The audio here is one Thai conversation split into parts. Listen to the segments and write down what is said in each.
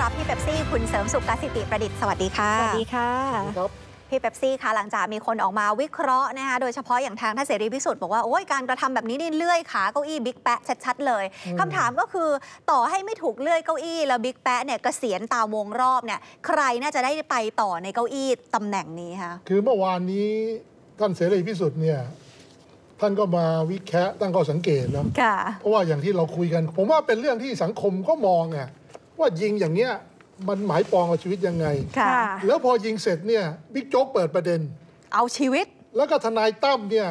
รับพี่เป๊ปซี่คุณเสริมสุขกสิติประดิษฐ์สวัสดีค่ะสวัสดีค่ะพี่เป๊ปซี่คะหลังจากมีคนออกมาวิเคราะห์นะคะโดยเฉพาะอย่างทางท่านเสรีพิสุทธิ์บอกว่าโอ้ยการกระทำแบบนี้นี่เลื่อยขาเก้าอี้บิ๊กแปะชัดๆเลยคำถามก็คือต่อให้ไม่ถูกเลื่อยเก้าอี้แล้วบิ๊กแปะเนี่ยกเกษียณตามวงรอบเนี่ยใครน่าจะได้ไปต่อในเก้าอี้ตำแหน่งนี้คะคือเมื่อวานนี้ท่านเสรีพิสุทธิ์เนี่ยท่านก็มาวิเคราะห์ตั้งข้อสังเกตนะเพราะว่าอย่างที่เราคุยกัน ผมว่าเป็นเรื่องที่สังคมก็มองไ่ว่ายิงอย่างเนี้ยมันหมายปองเอาชีวิตยังไง ค่ะ แล้วพอยิงเสร็จเนี่ยบิ๊กโจ๊กเปิดประเด็น เอาชีวิต แล้วก็ทนายตั้มเนี่ย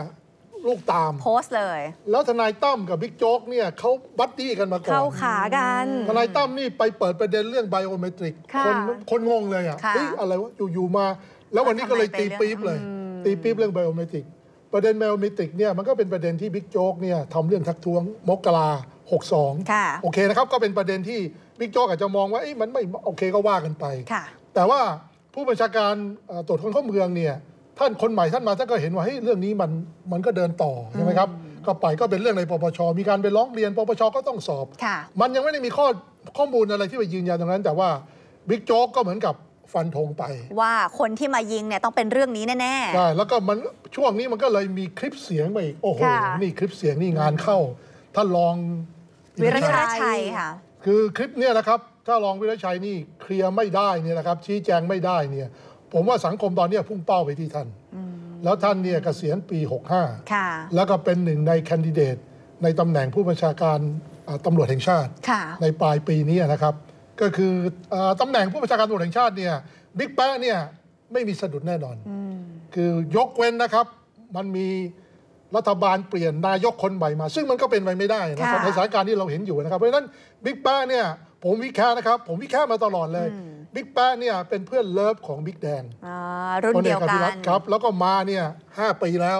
ลูกตามโพสต์เลย แล้วทนายตั้มกับบิ๊กโจ๊กเนี่ยเขาบัดดี้กันมาก่อน เข้าขากัน ทนายตั้มนี่ ไปเปิดประเด็นเรื่องไบโอเมตริก คนคนงงเลยอ่ะ่ะเฮ้ยอะไรวะอยู่ๆมา แล้ววันนี้ก็เลยตีปี๊บเลยตีปี๊บเรื่องไบโอเมตริกประเด็นไบโอเมตริกเนี่ยมันก็เป็นประเด็นที่บิ๊กโจ๊กเนี่ยทำเรื่องทักท้วงมกราหกสองค่ะโอเคนะครับก็เป็นประเด็นที่บิ๊กโจ๊กอาจจะมองว่ามันไม่โอเคก็ว่ากันไปแต่ว่าผู้บัญชาการตรวจคนเข้าเมืองเนี่ยท่านคนใหม่ท่านมาท่านก็เห็นว่าเฮ้ยเรื่องนี้มันมันก็เดินต่อใช่ไหมครับ ก็ไปก็เป็นเรื่องในปปช มีการไปร้องเรียนปปชก็ต้องสอบมันยังไม่ได้มีข้อข้อมูลอะไรที่ไปยืนยันตรงนั้น แต่ว่าบิ๊กโจ๊กก็เหมือนกับฟันธงไป ว่าคนที่มายิงเนี่ยต้องเป็นเรื่องนี้แน่ๆ ใช่แล้วก็มันช่วงนี้มันก็เลยมีคลิปเสียงไปอีกโอ้โหนี่คลิปเสียงนี่งานเข้า ท่านรองวิรชัยค่ะคือคลิปเนี่ยนะครับ ถ้ารองวิรชัยนี่เคลียร์ไม่ได้เนี่ยนะครับ ชี้แจงไม่ได้เนี่ยผมว่าสังคมตอนนี้พุ่งเป้าไปที่ท่าน แล้วท่านเนี่ยเกษียณปี 65 แล้วก็เป็นหนึ่งในคนดิเดตในตำแหน่งผู้บัญชาการตำรวจแห่งชาติในปลายปีนี้นะครับ ก็คือตำแหน่งผู้บัญชาการตำรวจแห่งชาติเนี่ยบิ๊กแป๊ะเนี่ยไม่มีสะดุดแน่นอนคือยกเว้นนะครับมันมีรัฐบาลเปลี่ยน นายกคนใหม่มา ซึ่งมันก็เป็นไปไม่ได้นะครับในสถานการณ์ที่เราเห็นอยู่นะครับเพราะฉะนั้นบิ๊กแป้เนี่ยผมวิแค่นะครับ ผมวิแค่มาตลอดเลยบิ๊กแป๊ะเนี่ยเป็นเพื่อนเลิฟของบิ๊กแดงรุ่นเดียวกันครับแล้วก็มาเนี่ยห้าปีแล้ว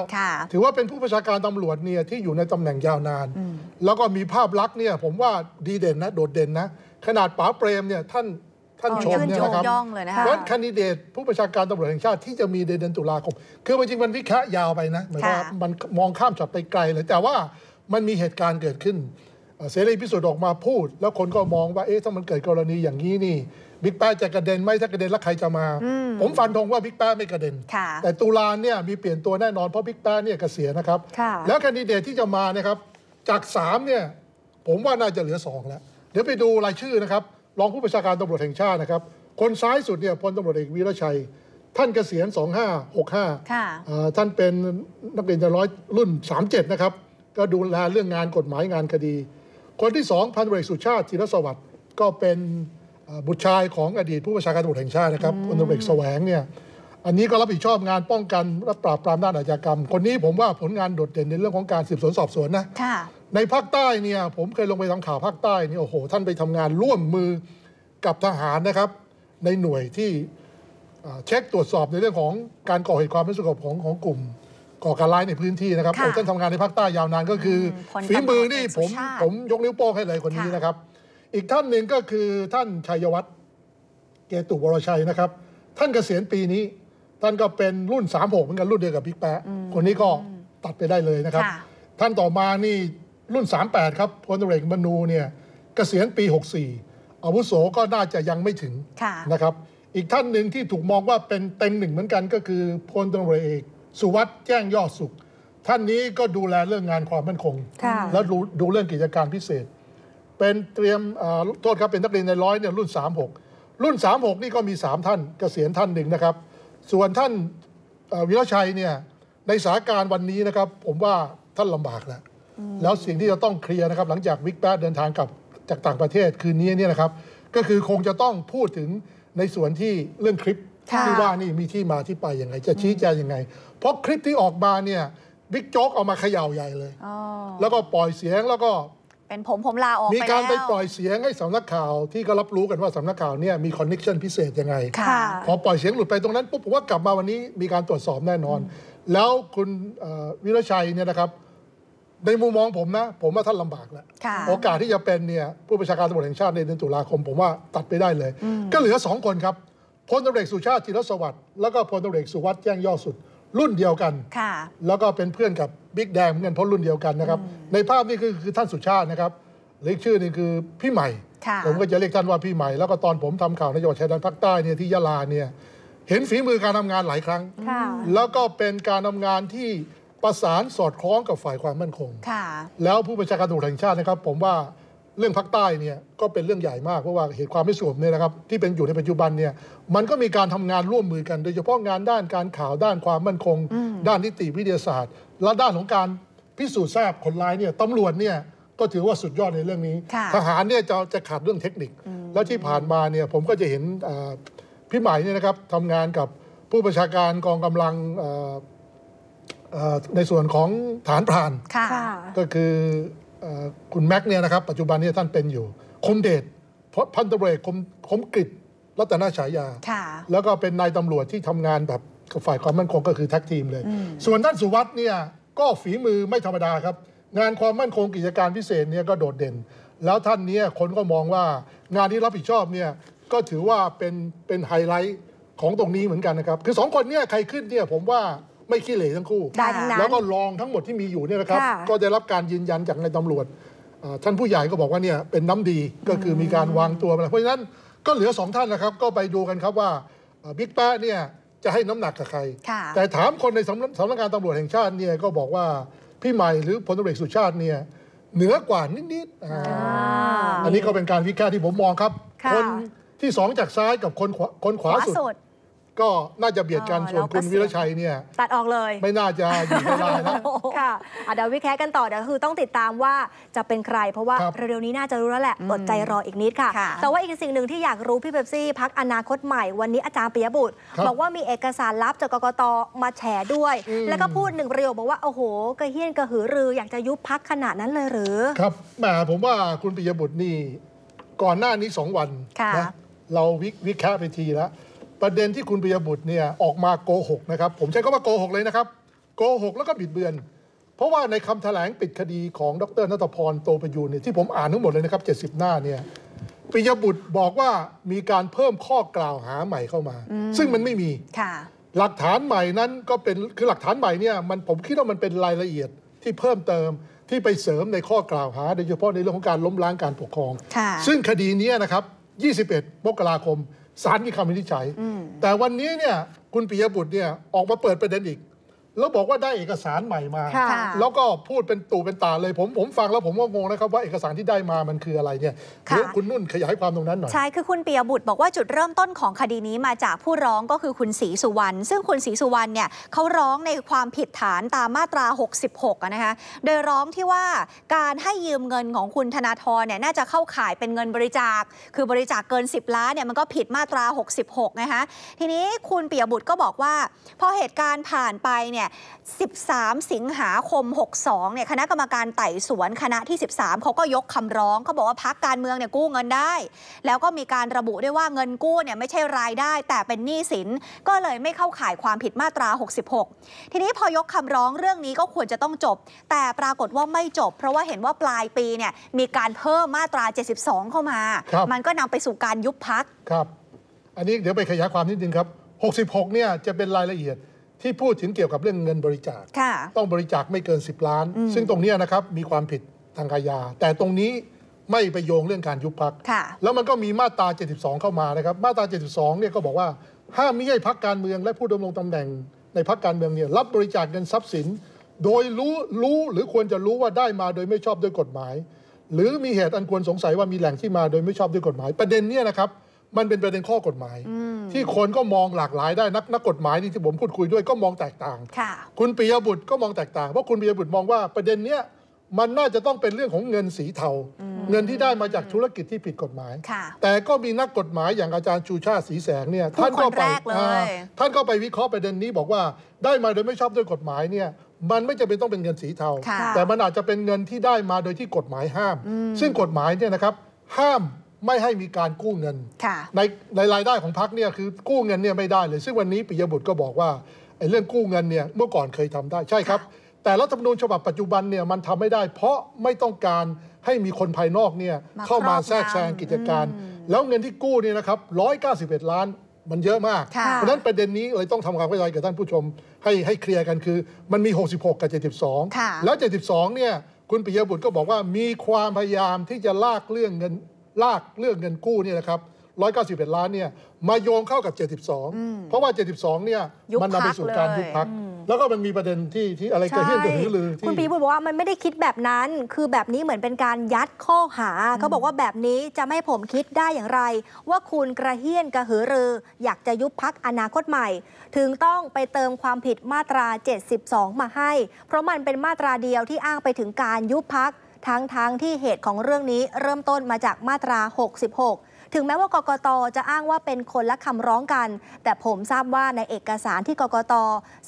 ถือว่าเป็นผู้ประชาการตำรวจเนี่ยที่อยู่ในตำแหน่งยาวนาน แล้วก็มีภาพลักษณ์เนี่ยผมว่าดีเด่นนะโดดเด่นนะขนาดป๋าเปรมเนี่ยท่านท่านชมเนี่ยนะครับเพราะคนดิเดตผู้ประชาการตำรวจแห่งชาติ ที่จะมีเดือนตุลาคม คือจริงมันวิเคราะห์ยาวไปนะหมายว่ามันมองข้ามจัอไปไกลเลยแต่ว่ามันมีเหตุการณ์เกิดขึ้นเสรีพิสุทธิ์ออกมาพูด แล้วคนก็มองว่าเอ๊ะถ้ามันเกิดกรณีอย่างนี้นี่บิ๊กแป๊จะกระเด็นไหมถ้ากระเด็นแล้วใครจะมาผมฟันธงว่าบิ๊กแป๊ไม่กระเด็นแต่ตุลาเนี่ยมีเปลี่ยนตัวแน่นอนเพราะบิ๊กแป๊เนี่ยเกษียณนะครับแล้วคนดิเดตที่จะมานะครับ จาก 3 เนี่ยผมว่าน่าจะเหลือ2แล้วเดี๋ยวไปดูรายชื่อนะครับรองผู้ประชาการตำรวจแห่งชาตินะครับ คนซ้ายสุดเนี่ยพลตำารวจเอกวีรชัย ท่านเกษียณ 2565 ท่านเป็นนักเรียนจะร้อยรุ่น 37 นะครับก็ดูแลเรื่องงานกฎหมายงานคดี คนที่ 2 พันตำรวจสุชาติธีรสวัสดิ์ก็เป็นบุตรชายของอดีตผู้ประชาการตำรวจแห่งชาตินะครับพลตำรวจเอกแสวงเนี่ยอันนี้ก็รับผิดชอบงานป้องกันและปราบปรามด้านอาชญากรรม คนนี้ผมว่าผลงานโดดเด่นในเรื่องของการสืบสวนสอบสวนนะในภาคใต้เนี่ยผมเคยลงไปทำข่าวภาคใต้เนี่ยโอ้โหท่านไปทำงานร่วมมือกับทหารนะครับ ในหน่วยที่เช็คตรวจสอบในเรื่องของการก่อเหตุความไม่สงบของของกลุ่ม ก่อการร้ายในพื้นที่นะครับท่านทำงานในภาคใต้ยาวนาน ก็คือฝีมือนี่ผม ผมยกนิ้วโป้งให้เลยคนนี้นะครับ อีกท่านหนึ่งก็คือท่านชัยวัฒน์เกตุวรชัยนะครับ ท่านเกษียณปีนี้ ท่านก็เป็นรุ่น36เหมือนกันรุ่นเดียวกับพิ๊กแปะคนนี้ก็ตัดไปได้เลยนะครับ ท่านต่อมานี่รุ่น 38 ครับพลตำรวจมนูเนี่ยเกษียณปี 64 อาวุโสก็น่าจะยังไม่ถึงนะครับ อีกท่านหนึ่งที่ถูกมองว่าเป็นเต็งหนึ่งเหมือนกันก็คือพลตำรวเอกสุวัสด์แจ้งยอดสุข ท่านนี้ก็ดูแลเรื่องงานความมั่นคง และดดูเรื่องกิจการพิเศษ เป็นเตรียมโทษครับ เป็นนักเรียนในร้อยเนี่ยรุ่น36รุ่น36นี่ก็มี3ท่าน เกษียณท่านหนึ่งนะครับ ส่วนท่านวิรชัยเนี่ยในสาการวันนี้นะครับ ผมว่าท่านลำบากแล้วแล้วสิ่งที่จะต้องเคลียร์นะครับ หลังจากวิกแป๊ดเดินทางกลับจากต่างประเทศคืนนี้เนี่ยนะครับก็คือคงจะต้องพูดถึงในส่วนที่ เรื่องคลิปที่ว่านี่มีที่มาที่ไปยังไง จะชี้แจงยังไง เพราะคลิปที่ออกมาเนี่ยบิ๊กโจ๊กเอามาเขย่าใหญ่เลยแล้วก็ปล่อยเสียงแล้วก็เป็นผมผมลาออกมีการไปปล่อยเสียงให้สำนักข่าวที่ก็รับรู้กันว่าสำนักข่าวเนี่ยมีคอนเน็ชันพิเศษยังไงพอปล่อยเสียงหลุดไปตรงนั้นปุ๊บผมว่ากลับมาวันนี้มีการตรวจสอบแน่นอน แล้วคุณวิรชัยเนี่ยนะครับในมุมมองผมนะผมว่าท่านลำบากแล้วโอกาสที่จะเป็นเนี่ยผู้ประชาการตำรวจแห่งชาติในเดือนตุลาคมผมว่าตัดไปได้เลย ก็เหลือสองคนครับพลตำรวจเสุชาติจิรสวัสดิ์แล้วก็พลตำรวจเสุวัสด์แจ้งยอดสุด รุ่นเดียวกันแล้วก็เป็นเพื่อนกับบิ๊กแดงเหมือนกันเพราะรุ่นเดียวกันนะครับในภาพนี้คือคือท่านสุชาตินะครับเรียกชื่อนี่คือพี่ใหม่ ผมก็จะเรียกท่านว่าพี่ใหม่แล้วก็ตอนผมทำข่าวในจังหวัดชายแดนภาคใต้เนี่ยที่ยะลาเนี่ยเห็นฝีมือการทำงานหลายครั้งแล้วก็เป็นการทำงานที่ประสานสอดคล้องกับฝ่ายความมั่นคง แล้วผู้ประชาการตำรวจแห่งชาตินะครับ ผมว่าเรื่องภาคใต้เนี่ยก็เป็นเรื่องใหญ่มากเพราะว่าเหตุความไม่สงบเนี่ยนะครับ ที่เป็นอยู่ในปัจจุบันเนี่ยมันก็มีการทำงานร่วมมือกัน โดยเฉพาะงานด้านการข่าวด้านความมั่นคง ด้านนิติวิทยาศาสตร์ และด้านของการพิสูจน์ทราบคนร้ายเนี่ยตำรวจเนี่ยก็ถือว่าสุดยอดในเรื่องนี้ทหารเนี่ยจะจะขาดเรื่องเทคนิคแล้วที่ผ่านมาเนี่ยผมก็จะเห็นพี่ใหม่เนี่ยนะครับทำงานกับผู้ประชาการกองกำลังในส่วนของฐานพรานก็คือคุณแม็กเนี่ยนะครับ ปัจจุบันนี้ท่านเป็นอยู่คมเดชพันตำรวจคมคมกริตรัตนฉายา แล้วก็เป็นนายตำรวจที่ทำงานแบบฝ่ายความมั่นคงก็คือแท็กทีมเลย ส่วนท่านสุวัสด์เนี่ยก็ฝีมือไม่ธรรมดาครับ งานความมั่นคงกิจการพิเศษเนี่ยก็โดดเด่น แล้วท่านนี้คนก็มองว่างานที่รับผิดชอบเนี่ยก็ถือว่าเป็นเป็นไฮไลท์ของตรงนี้เหมือนกันนะครับคือสองคนเนี่ยใครขึ้นเนี่ยผมว่าไม่ขี้เหร่ทั้งคู่ได้ทั้งนั้นแล้วก็ลองทั้งหมดที่มีอยู่เนี่ยนะครับก็ได้รับการยืนยันจากในตำรวจท่านผู้ใหญ่ก็บอกว่าเนี่ยเป็นน้ำดีก็คือมีการวางตัวไปเพราะฉะนั้นก็เหลือสองท่านนะครับ ก็ไปดูกันครับว่าบิ๊กป้าเนี่ยจะให้น้ำหนักกับใครแต่ถามคนในสำนักสำนักงานตำรวจแห่งชาติเนี่ยก็บอกว่าพี่ใหม่หรือพลตำรวจเกสุชาติเนี่ยเหนือกว่านิดๆอดอันนี้ก็เป็นการวิเคราะห์ที่ผมมองครับ คนที่สองจากซ้ายกับคนขวาคนขวาสุดก็น่าจะเบียดกัน ส่วนคุณวิรชัยเนี่ย ตัดออกเลย ไม่น่าจะอยู่ในลายนะค่ะเดี๋ยววิเคราะห์กันต่อเดี๋ยวคือต้องติดตามว่าจะเป็นใคร เพราะว่าเร็วๆนี้น่าจะรู้แล้วแหละอดใจรออีกนิดค่ะแต่ว่าอีกสิ่งหนึ่งที่อยากรู้ พี่เบบซี่พักอนาคตใหม่ วันนี้อาจารย์ปิยบุตร บอกว่ามีเอกสารลับจากกกตมาแฉด้วย แล้วก็พูดหนึ่งประโยคบอกว่าโอ้โหกระเฮียนกระหือรืออยากจะยุบพักขนาดนั้นเลยหรือครับแหมผมว่าคุณปิยบุตรนี่ก่อนหน้านี้สองวันนะเราวิวิหคไปทีแล้วประเด็นที่คุณปิยบุตรเนี่ยออกมาโกหกนะครับผมใช้คำว่าโกหกเลยนะครับโกหกแล้วก็บิดเบือน เพราะว่าในคำแถลงปิดคดีของดรนัตพรโตประยูนเนี่ยที่ผมอ่านทั้งหมดเลยนะครับ70 หน้าเนี่ยปิยบุตรบอกว่ามีการเพิ่มข้อกล่าวหาใหม่เข้ามา ซึ่งมันไม่มี หลักฐานใหม่นั้นก็เป็นคือหลักฐานใหม่เนี่ยมันผมคิดว่ามันเป็นรายละเอียดที่เพิ่มเติมที่ไปเสริมในข้อกล่าวหาโดยเฉพาะในเรื่องของการล้มล้างการปกครอง ซึ่งคดีนี้นะครับ21มกราคมศาลมีคำวินิจฉัย แต่วันนี้เนี่ยคุณปิยบุตรเนี่ยออกมาเปิดประเด็นอีกแล้วบอกว่าได้เอกสารใหม่มาแล้วก็พูดเป็นตู่เป็นตาเลยผมผมฟังแล้วผมก็งงนะครับ ว่าเอกสารที่ได้มามันคืออะไรเนี่ยคคุณนุ่นขยายความตรงนั้นหน่อยใช่คือคุณเปียบุตร บอกว่าจุดเริ่มต้นของคดีนี้มาจากผู้ร้องก็คือคุณศรีสุวรรณซึ่งคุณศรีสุวรรณเนี่ยเขาร้องในความผิดฐานตามมาตรา 66นะคะโดยร้องที่ว่าการให้ยืมเงินของคุณธนาธรเนี่ยน่าจะเข้าข่ายเป็นเงินบริจาค คือบริจาคเกิน10ล้านเนี่ยมันก็ผิดมาตรา 66นะคะทีนี้คุณเปียบุตรก็บอกว่าพอเหตุการณ์ผ่านไปเนี่ยี่ย13 สิงหาคม 62เนี่ยคณะกรรมการไต่สวนคณะที่13เขาก็ยกคำร้องเขาบอกว่าพักการเมืองเนี่ยกู้เงินได้ แล้วก็มีการระบุด้วยว่าเงินกู้เนี่ยไม่ใช่รายได้แต่เป็นหนี้สินก็เลยไม่เข้าข่ายความผิดมาตรา 66 ทีนี้พอยกคำร้องเรื่องนี้ก็ควรจะต้องจบ แต่ปรากฏว่าไม่จบ เพราะว่าเห็นว่าปลายปีเนี่ยมีการเพิ่มมาตรา 72 เข้ามา มันก็นำไปสู่การยุบพักครับอันนี้เดี๋ยวไปขยายความนิดนึงครับ66เนี่ยจะเป็นรายละเอียดที่พูดถึงเกี่ยวกับเรื่องเงินบริจาค ต้องบริจาคไม่เกิน 10 ล้าน ซึ่งตรงนี้นะครับมีความผิดทางกายาแต่ตรงนี้ไม่ไปโยงเรื่องการยุบพัก แล้วมันก็มีมาตรา72 เข้ามานะครับมาตรา72เนี่ยก็บอกว่า ห้ามมิให้พักการเมืองและผู้ดำรงตำแหน่งในพักการเมืองเนี่ยรับบริจาคเงินทรัพย์สิน โดยรู้ รู้หรือควรจะรู้ว่าได้มาโดยไม่ชอบด้วยกฎหมาย หรือมีเหตุอันควรสงสัยว่ามีแหล่งที่มาโดยไม่ชอบด้วยกฎหมาย ประเด็นเนี่ยนะครับมันเป็นประเด็นข้อกฎหมาย ที่คนก็มองหลากหลายได้นักนักกฎหมายนี่ที่ผมพูดคุยด้วยก็มองแตกต่างคุณปียบุตรก็มองแตกต่างเพราะคุณปียบุตรมองว่าประเด็นเนี้ยมันน่าจะต้องเป็นเรื่องของเงินสีเทาเงินที่ได้มาจากธุรกิจที่ผิดกฎหมายแต่ก็มีนักกฎหมายอย่างอาจารย์ชูชาติสีแสงเนี่ย ท่านก็ไปท่านก็ไปวิเคราะห์ประเด็นนี้บอกว่าได้มาโดยไม่ชอบด้วยกฎหมายเนี่ย มันไม่จำเป็นต้องเป็นเงินสีเทา แต่มันอาจจะเป็นเงินที่ได้มาโดยที่กฎหมายห้าม ซึ่งกฎหมายเนี่ยนะครับ ห้ามไม่ให้มีการกู้เงินในในรายได้ของพักเนี่ยคือกู้เงินเนี่ยไม่ได้เลยซึ่งวันนี้ปิยบุตรก็บอกว่าไอ้เรื่องกู้เงินเนี่ยเมื่อก่อนเคยทำได้ ใช่ครับแต่รัฐธรรมนูญฉบับปัจจุบันเนี่ยมันทำไม่ได้เพราะไม่ต้องการให้มีคนภายนอกเนี่ยเข้ามาแทรกแซงกิจการ แล้วเงินที่กู้เนี่ยนะครับร้อยเกาสิบเอ็ดล้านมันเยอะมาก เพราะนั้นประเด็นนี้เลยต้องทำความเข้าใจกับท่านผู้ชมให้ให้เคลียร์กันคือมันมี 66 กับ 72 แล้ว 72เนี่ยคุณปิยบุตรก็บอกว่ามีความพยายามที่จะลากเรื่องเงินลากเรื่องเงินกู้เนี่ยนะครับ 191 ล้านเนี่ย มาโยงเข้ากับ 72 เพราะว่า 72เนี่ยมันนำไปสู่การยุบพักแล้วก็มันมีประเด็นที่ที่อะไรกระเฮี้ยนกระหือรือคุณปีบุญบอกว่ามันไม่ได้คิดแบบนั้น คือแบบนี้เหมือนเป็นการยัดข้อหา เขาบอกว่าแบบนี้จะไม่ผมคิดได้อย่างไร ว่าคุณกระเฮี้ยนกระหือรืออยากจะยุบพักอนาคตใหม่ ถึงต้องไปเติมความผิดมาตรา 72 มาให้ เพราะมันเป็นมาตราเดียวที่อ้างไปถึงการยุบพักทั้ง้ทที่เหตุของเรื่องนี้เริ่มต้นมาจากมาตรา 66 ถึงแม้ว่ากกตจะอ้างว่าเป็นคนละคำร้องกัน แต่ผมทราบว่าในเอกสารที่กกต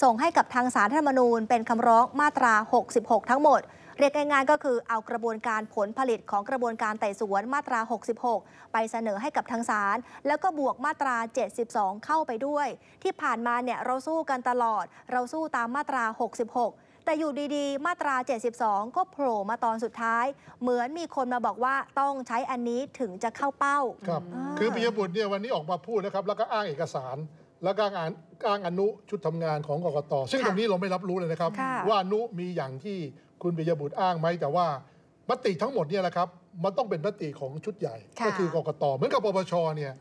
ส่งให้กับทางสารธรรมนูญเป็นคำร้องมาตรา 66 ทั้งหมด เรียกง่ายๆก็คือเอากระบวนการผลผลิตของกระบวนการไต่สวนมาตรา 66 ไปเสนอให้กับทางศาลแล้วก็บวกมาตรา 72 เข้าไปด้วย ที่ผ่านมาเนี่ยเราสู้กันตลอด เราสู้ตามมาตรา 66แต่อยู่ดีๆ มาตรา 72 ก็โผล่มาตอนสุดท้าย เหมือนมีคนมาบอกว่าต้องใช้อันนี้ถึงจะเข้าเป้า ครับ คือปิยบุตรเนี่ยวันนี้ออกมาพูดนะครับ แล้วก็อ้างเอกสาร แล้วก็อ้างอ้างอนุชุดทำงานของกกตซึ่งตรงนี้เราไม่รับรู้เลยนะครับ ว่าอนุมีอย่างที่คุณปิยบุตรอ้างไหม แต่ว่ามติทั้งหมดเนี่ยแหละครับมันต้องเป็นมติของชุดใหญ่ ก็คือกกตเหมือนกับปปชเนี่ย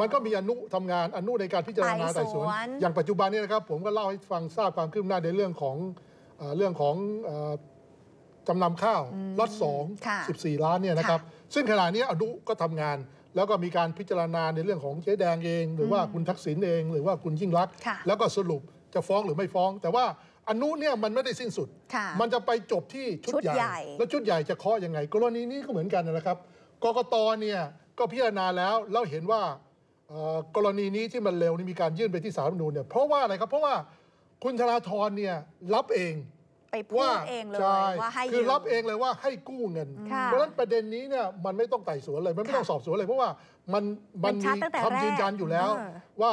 มันก็มีอนุทำงานอนุในการพิจารณาไต่สวนอย่างปัจจุบันนี้นะครับผมก็เล่าให้ฟังทราบความคืบหน้าในเรื่องของเรื่องของจำนำข้าวร็อสองสิบสี่ล้านเนี่ยนะครับซึ่งขณะนี้อดุก็ทำงาน แล้วก็มีการพิจารณาในเรื่องของเจ๊แดงเอง หรือว่าคุณทักษิณเอง หรือว่าคุณยิ่งรัก แล้วก็สรุปจะฟ้องหรือไม่ฟ้อง แต่ว่าอนุเนี่ยมันไม่ได้สิ้นสุด มันจะไปจบที่ชุดใหญ่ แล้วชุดใหญ่จะเคาะยังไง กรณีนี้ก็เหมือนกันนะครับกกตเนี่ยก็พิจารณาแล้วแล้วเห็นว่ากรณีนี้ที่มันเร็วนี่มีการยื่นไปที่สารรัฐมนูลเนี่ยเพราะว่าอะไรครับเพราะว่าคุณธนาธรเนี่ยรับเองไปพูดเองเลยว่าให้คือรับเองเลยว่าให้กู้เงิน เพราะฉะนั้นประเด็นนี้เนี่ยมันไม่ต้องไต่สวนเลย มันไม่ต้องสอบสวนเลย เพราะว่ามันมันมีคำยืนยันอยู่แล้ว ว่า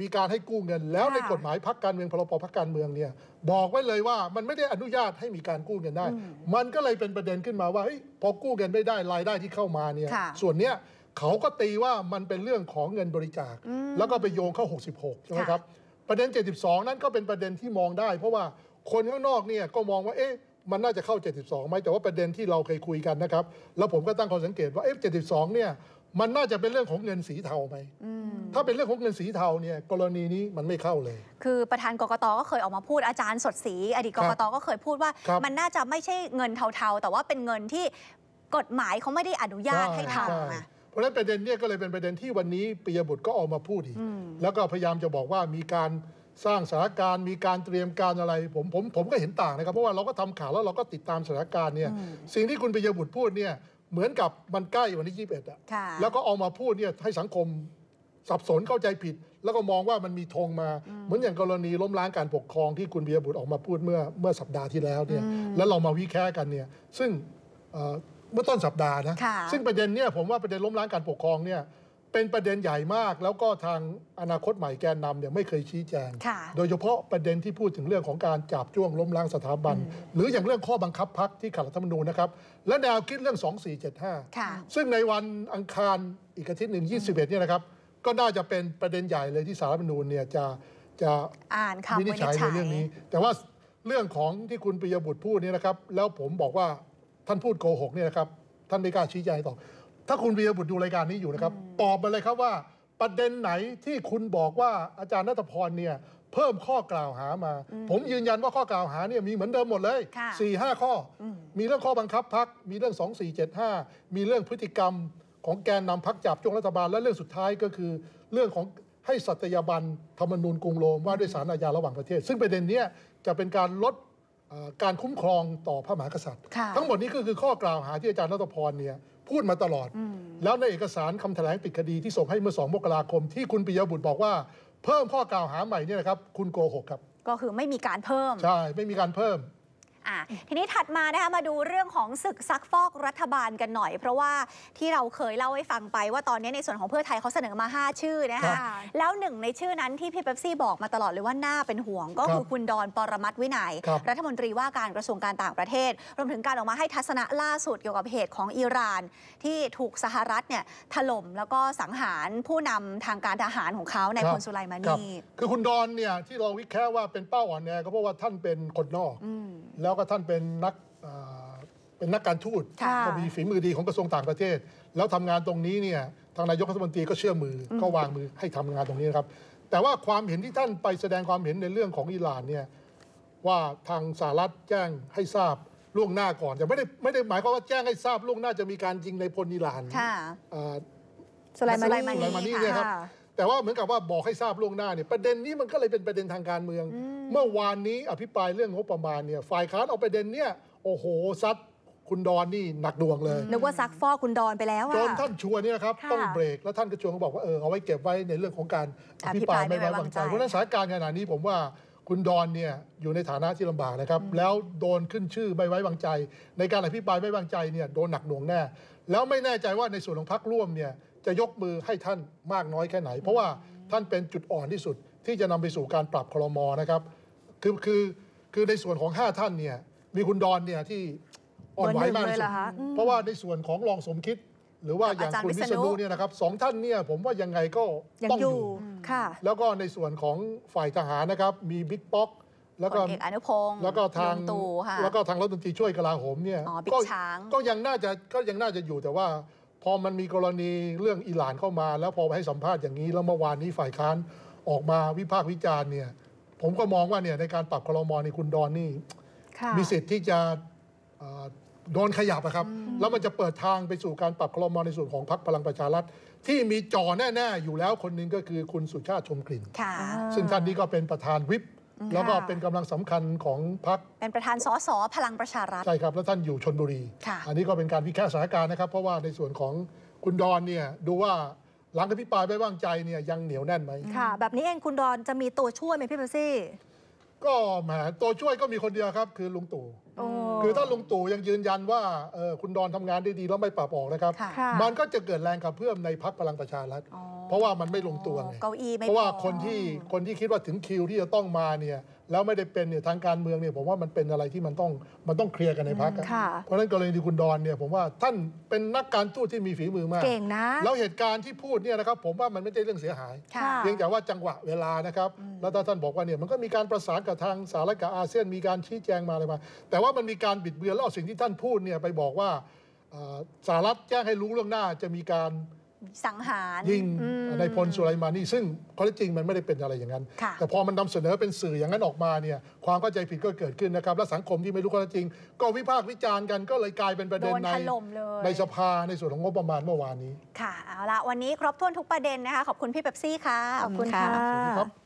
มีการให้กู้เงิน แล้วในกฎหมายพักการเมืองพรบพักการเมืองเนี่ย บอกไว้เลยว่ามันไม่ได้อนุญาตให้มีการกู้เงินได้ มันก็เลยเป็นประเด็นขึ้นมาว่าพอกู้เงินไม่ได้รายได้ที่เข้ามาเนี่ยส่วนเนี้ยเขาก็ตีว่ามันเป็นเรื่องของเงินบริจาค แล้วก็ไปโยงเข้า 66ใช่ไหมครับประเด็น 72 นั่นก็เป็นประเด็นที่มองได้ เพราะว่าคนข้างนอกเนี่ยก็มองว่าเอ๊ะมันน่าจะเข้า 72ไหมแต่ว่าประเด็นที่เราเคยคุยกันนะครับแล้วผมก็ตั้งข้อสังเกตว่าเอ๊ะ 72 เนี่ยมันน่าจะเป็นเรื่องของเงินสีเทาไหมถ้าเป็นเรื่องของเงินสีเทาเนี่ยกรณีนี้มันไม่เข้าเลย คือประธานกกตก็เคยออกมาพูดอาจารย์สดสี อดีตกกตก็เคยพูดว่า มันน่าจะไม่ใช่เงินเทาๆ แต่ว่าเป็นเงินที่กฎหมายเขาไม่ได้อนุญาตให้ทำราะฉะนั้นประเด็นเนี่ยก็เลยเป็นประเด็นที่วันนี้ปิยบุตรก็ออกมาพูดอีกแล้วก็พยายามจะบอกว่ามีการสร้างสถานการณ์ มีการเตรียมการอะไร ผมผมผมก็เห็นต่างนะครับ เพราะว่าเราก็ทำข่าวแล้วเราก็ติดตามสถานการณ์เนี่ยสิ่งที่คุณปิยบุตรพูดเนี่ยเหมือนกับมันใกล้วันที่ 21อ่ะแล้วก็ออกมาพูดเนี่ยให้สังคมสับสนเข้าใจผิดแล้วก็มองว่ามันมีธงมา เหมือนอย่างกรณีล้มล้างการปกครองที่คุณเบียบุตรออกมาพูดเมื่อเมื่อสัปดาห์ที่แล้วเนี่ยแล้วเรามาวิแค่กันเนี่ยซึ่งเมื่อต้นสัปดาห์นะะซึ่งประเด็นเนี่ยผมว่าประเด็นล้มล้างการปกครองเนี่ยเป็นประเด็นใหญ่มากแล้วก็ทางอนาคตใหม่แกนนำเนี่ยไม่เคยชี้แจง โดยเฉพาะประเด็นที่พูดถึงเรื่องของการจับจ้วงล้มล้างสถาบัน หรืออย่างเรื่องข้อบังคับพักที่ขัดรัฐธรรมนูญนะครับและแนวคิดเรื่อง 2475 ซึ่งในวันอังคารอีกอาทิตย์หนึ่ง21 เนี่ยนะครับก็น่าจะเป็นประเด็นใหญ่เลยที่สารรัฐธรรมนูญเนี่ยจะจะ อ่านคำวินิจฉัยในเรื่องนี้ แต่ว่าเรื่องของที่คุณปิยบุตรพูดเนี่ยนะครับแล้วผมบอกว่าท่านพูดโกหกเนี่ยนะครับ ท่านไม่กล้าชี้แจงต่อ ถ้าคุณวีรบุตรดูรายการนี้อยู่นะครับตอบมาเลยครับว่าประเด็นไหนที่คุณบอกว่าอาจารย์นัทพรเนี่ยเพิ่มข้อกล่าวหามา ผมยืนยันว่าข้อกล่าวหาเนี่ยมีเหมือนเดิมหมดเลย4ี่ห้าข้อมีเรื่องข้อบังคับพักมีเรื่อง 2475 มีเรื่องพฤติกรรมของแกนนำพักจับจงรัฐบาลและเรื่องสุดท้ายก็คือ เรื่องของให้สัตยาบันธรรมนูญกรุงโรมว่าด้วยสารอาญาระหว่างประเทศ ซึ่งประเด็นนี้จะเป็นการลดการคุ้มครองต่อพระมหากษัตริย์ทั้งหมดนี้ก็คือข้อกล่าวหาที่อาจารย์รัตพรเนี่ยพูดมาตลอด แล้วในเอกสารคำแถลงปิดคดีที่ส่งให้เมื่อ2มกราคม ที่คุณปิยบุตรบอกว่า เพิ่มข้อกล่าวหาใหม่นี่นะครับคุณโกหกครับ ก็คือไม่มีการเพิ่ม ใช่ไม่มีการเพิ่ม่ะทีนี้ถัดมานะคะมาดูเรื่องของศึกซักฟอกรัฐบาลกันหน่อย เพราะว่าที่เราเคยเล่าให้ฟังไป ว่าตอนนี้ในส่วนของเพื่อไทยเขาเสนอมา 5 ชื่อนะคะแล้วหนึ่งในชื่อนั้นที่พี่เป๊ปซี่บอกมาตลอดเลยว่าน่าเป็นห่วง ก็คือคุณดอนปรมัตวินัย รัฐมนตรีว่าการกระทรวงการต่างประเทศรวมถึงการออกมาให้ทัศนะล่าสุดเกี่ยวกับเหตุของอิหร่าน ที่ถูกสหรัฐเนี่ยถล่มแล้วก็สังหารผู้นำทางการทหารของเขาในพลสุไลมานีคือคุณดอนเนี่ยที่เราวิเคราะห์ว่าเป็นเป้าอ่อนแอก็เพราะว่าท่านเป็นคนนอกแล้วว่าท่านเป็นนักเป็นนักการทูตก็มีฝีมือดีของกระทรวงต่างประเทศ แล้วทำงานตรงนี้เนี่ยทางนายกรัฐมนตรีก็เชื่อมือก็วางมือให้ทำงานตรงนี้ครับ แต่ว่าความเห็นที่ท่านไปแสดงความเห็นในเรื่องของอิหร่านเนี่ยว่าทางสหรัฐแจ้งให้ทราบล่วงหน้าก่อนแต่ไม่ได้ไม่ได้หมายความว่าแจ้งให้ทราบล่วงหน้าจะมีการยิงในพลอิหร่านสไลมานีเนี่ยครับแต่ว่าเหมือนกับว่าบอกให้ทราบล่วงหน้าเนี่ยประเด็นนี้มันก็เลยเป็นประเด็นทางการเมือง เมื่อวานนี้อภิปรายเรื่องงบประมาณเนี่ยฝ่ายค้านเอาประเด็นเนี่ยโอ้โหซัดคุณดอนนี่หนักดวงเลยนึกว่าซักฟอกคุณดอนไปแล้วอะจนท่านชวนนี่นะครับต้องเบรกแล้วท่านกระชวนก็บอกว่าเออ เอาไว้เก็บไว้ในเรื่องของการอภิปรายไม่ไว้วางใจเพราะนั้นสถานการณ์ขณะนี้ผมว่าคุณดอนเนี่ยอยู่ในฐานะที่ลำบากนะครับแล้วโดนขึ้นชื่อไม่ไว้วางใจ ในการอภิปรายไม่วางใจเนี่ยโดนหนักหน่วงแน่แล้วไม่แน่ใจว่าในส่วนของพรรคร่วมเนี่ยจะยกมือให้ท่านมากน้อยแค่ไหน เพราะว่าท่านเป็นจุดอ่อนที่สุด ที่จะนำไปสู่การปรับคลมอนะครับคือคือคือในส่วนของ 5 ท่านเนี่ยมีคุณดอนเนี่ยที่อ่อนไหวมากที่สุดเพราะว่าในส่วนของรองสมคิดหรือว่าอย่างคุณวิศนุเนี่ยนะครับสองท่านเนี่ยผมว่ายังไงก็ต้องอยู่ค่ะ แล้วก็ในส่วนของฝ่ายทหารนะครับ มีบิ๊กป๊อกแล้วก็เอกอนุพงศ์แล้วก็ทางแล้วก็ทางรัฐมนตรีช่วยกลาโหมเนี่ยก็ยังน่าจะก็ยังน่าจะอยู่แต่ว่าพอมันมีกรณีเรื่องอิหร่านเข้ามาแล้วพอไปให้สัมภาษณ์อย่างนี้แล้วเมื่อวานนี้ฝ่ายค้านออกมาวิพากษ์วิจารณ์เนี่ยผมก็มองว่าเนี่ยในการปรับคลรมอในคุณดอนนี่มีสิทธิ์ที่จะโดนขยับนะครับแล้วมันจะเปิดทางไปสู่การปรับคลรมอในส่วนของพรรคพลังประชารัฐที่มีจอแน่ๆอยู่แล้วคนนึงก็คือคุณสุชาติชมกลิ่น ซึ่งท่านนี้ก็เป็นประธานวิปแล้วก็เป็นกำลังสำคัญของพรรคเป็นประธานสสพลังประชารัฐใช่ครับแล้วท่านอยู่ชนบุรี อันนี้ก็เป็นการวิเคราะห์สถานการณ์นะครับ เพราะว่าในส่วนของคุณดอนเนี่ยดูว่า หลังกอพิปายไว้วางใจเนี่ยยังเหนียวแน่นไหมค่ะ แบบนี้เองคุณดอนจะมีตัวช่วยไหมพี่เปซี่ก็แหมตัวช่วยก็มีคนเดียวครับ คือลุงตู่คือถ้าลุงตู่ยังยืนยันว่าเออคุณดอนทำงานได้ดีแล้วไม่ปรับออกนะครับ มันก็จะเกิดแรงขับเพื่อมในพักพลังประชารัฐ เพราะว่ามันไม่ลงตัวไง เพราะว่าคนที่คนที่คิดว่าถึงคิวที่จะต้องมาเนี่ยแล้วไม่ได้เป็นเนี่ยทางการเมืองเนี่ยผมว่ามันเป็นอะไรที่มันต้องมันต้องเคลียร์กันในพักเพราะฉะนั้นกรณีคุณดอนเนี่ยผมว่าท่านเป็นนักการทูตที่มีฝีมือมาก เก่งนะ แล้วเหตุการณ์ที่พูดเนี่ยนะครับผมว่ามันไม่ใช่เรื่องเสียหาย เพียงแต่ว่าจังหวะเวลานะครับแล้วท่านบอกว่าเนี่ยมันก็มีการประสานกับทางสหรัฐกับอาเซียน มีการชี้แจงมาอะไรมา แต่ว่ามันมีการบิดเบือนแล้วสิ่งที่ท่านพูดเนี่ยไปบอกว่าสหรัฐแจ้งให้รู้เรื่องหน้าจะมีการสังหารยิงในพลสุไลมานี่ซึ่งข้อเท็จจริงมันไม่ได้เป็นอะไรอย่างนั้นแต่พอมันนำเสนอเป็นสื่ออย่างนั้นออกมาเนี่ยความเข้าใจผิดก็เกิดขึ้นนะครับ และสังคมที่ไม่รู้ข้อเท็จจริง ก็วิพากษ์วิจารณ์กันก็เลยกลายเป็นประเด็นนใน ในสภาในส่วนของงบประมาณเมื่อวานนี้ค่ะเอาละวันนี้ครบถ้วนทุกประเด็นนะคะขอบคุณพี่เป๊ซี่ค่ะขอบคุณค่ะ